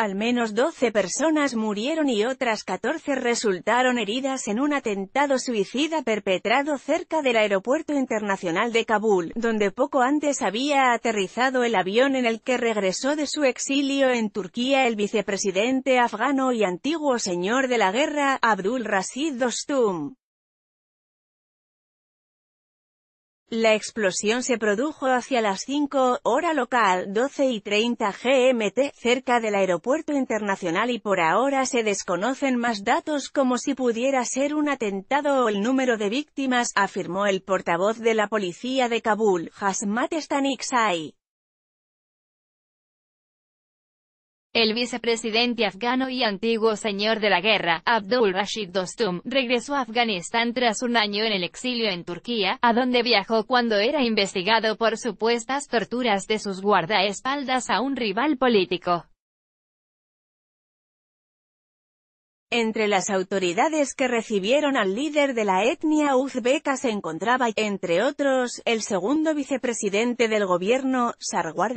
Al menos 12 personas murieron y otras 14 resultaron heridas en un atentado suicida perpetrado cerca del aeropuerto internacional de Kabul, donde poco antes había aterrizado el avión en el que regresó de su exilio en Turquía el vicepresidente afgano y antiguo señor de la guerra, Abdul Rasid Dostum. La explosión se produjo hacia las 5, hora local, 12 y 30 GMT, cerca del aeropuerto internacional y por ahora se desconocen más datos como si pudiera ser un atentado o el número de víctimas, afirmó el portavoz de la policía de Kabul, Hasmat Stanikzai. El vicepresidente afgano y antiguo señor de la guerra, Abdul Rashid Dostum, regresó a Afganistán tras un año en el exilio en Turquía, a donde viajó cuando era investigado por supuestas torturas de sus guardaespaldas a un rival político. Entre las autoridades que recibieron al líder de la etnia uzbeka se encontraba, entre otros, el segundo vicepresidente del gobierno, Sarwar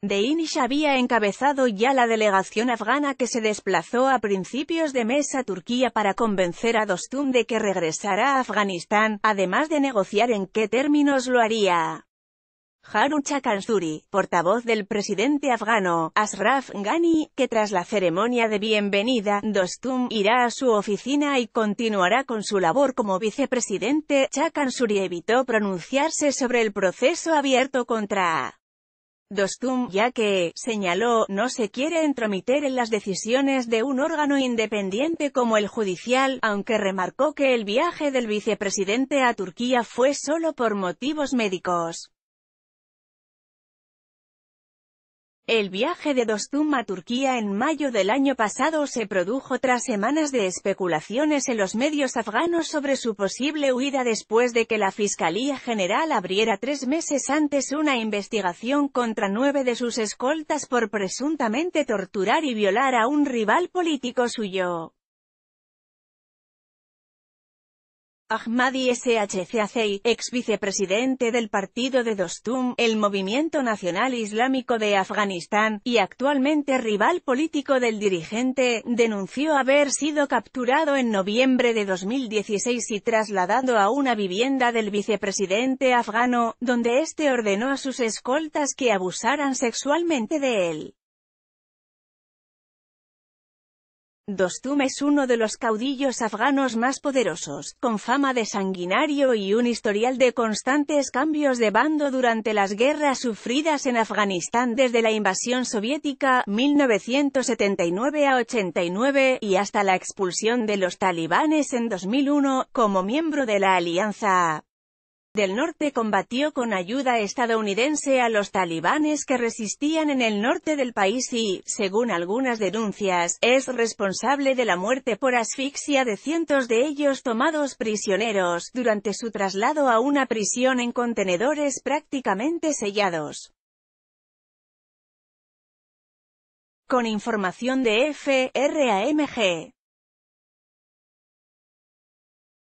De Inish había encabezado ya la delegación afgana que se desplazó a principios de mes a Turquía para convencer a Dostum de que regresara a Afganistán, además de negociar en qué términos lo haría. Harun Chakansuri, portavoz del presidente afgano, Ashraf Ghani, que tras la ceremonia de bienvenida, Dostum irá a su oficina y continuará con su labor como vicepresidente, Chakansuri evitó pronunciarse sobre el proceso abierto contra Dostum, ya que, señaló, no se quiere entrometer en las decisiones de un órgano independiente como el judicial, aunque remarcó que el viaje del vicepresidente a Turquía fue solo por motivos médicos. El viaje de Dostum a Turquía en mayo del año pasado se produjo tras semanas de especulaciones en los medios afganos sobre su posible huida después de que la Fiscalía General abriera tres meses antes una investigación contra nueve de sus escoltas por presuntamente torturar y violar a un rival político suyo. Ahmadi SHCACI, ex vicepresidente del partido de Dostum, el Movimiento Nacional Islámico de Afganistán, y actualmente rival político del dirigente, denunció haber sido capturado en noviembre de 2016 y trasladado a una vivienda del vicepresidente afgano, donde este ordenó a sus escoltas que abusaran sexualmente de él. Dostum es uno de los caudillos afganos más poderosos, con fama de sanguinario y un historial de constantes cambios de bando durante las guerras sufridas en Afganistán desde la invasión soviética, 1979 a 89, y hasta la expulsión de los talibanes en 2001, como miembro de la Alianza A del Norte combatió con ayuda estadounidense a los talibanes que resistían en el norte del país y, según algunas denuncias, es responsable de la muerte por asfixia de cientos de ellos tomados prisioneros, durante su traslado a una prisión en contenedores prácticamente sellados. Con información de FRAMG